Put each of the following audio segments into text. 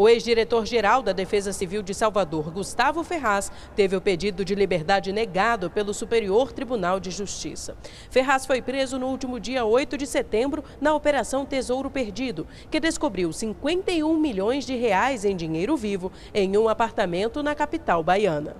O ex-diretor-geral da Defesa Civil de Salvador, Gustavo Ferraz, teve o pedido de liberdade negado pelo Superior Tribunal de Justiça. Ferraz foi preso no último dia 8 de setembro na Operação Tesouro Perdido, que descobriu 51 milhões de reais em dinheiro vivo em um apartamento na capital baiana.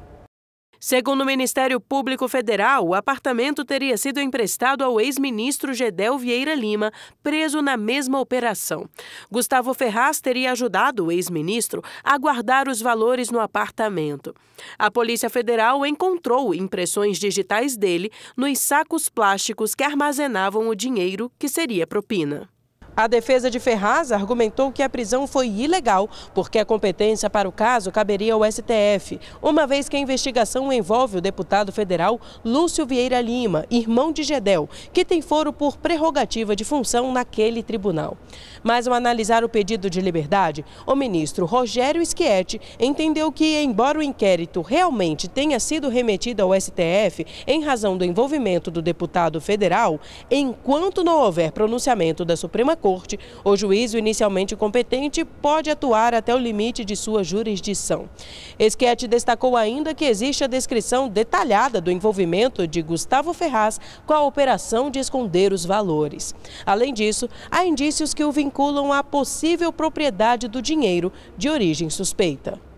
Segundo o Ministério Público Federal, o apartamento teria sido emprestado ao ex-ministro Gedel Vieira Lima, preso na mesma operação. Gustavo Ferraz teria ajudado o ex-ministro a guardar os valores no apartamento. A Polícia Federal encontrou impressões digitais dele nos sacos plásticos que armazenavam o dinheiro que seria propina. A defesa de Ferraz argumentou que a prisão foi ilegal, porque a competência para o caso caberia ao STF, uma vez que a investigação envolve o deputado federal Lúcio Vieira Lima, irmão de Gedel, que tem foro por prerrogativa de função naquele tribunal. Mas ao analisar o pedido de liberdade, o ministro Rogério Schietti entendeu que, embora o inquérito realmente tenha sido remetido ao STF em razão do envolvimento do deputado federal, enquanto não houver pronunciamento da Suprema corte. O juízo inicialmente competente pode atuar até o limite de sua jurisdição. Esquete destacou ainda que existe a descrição detalhada do envolvimento de Gustavo Ferraz com a operação de esconder os valores. Além disso, há indícios que o vinculam à possível propriedade do dinheiro de origem suspeita.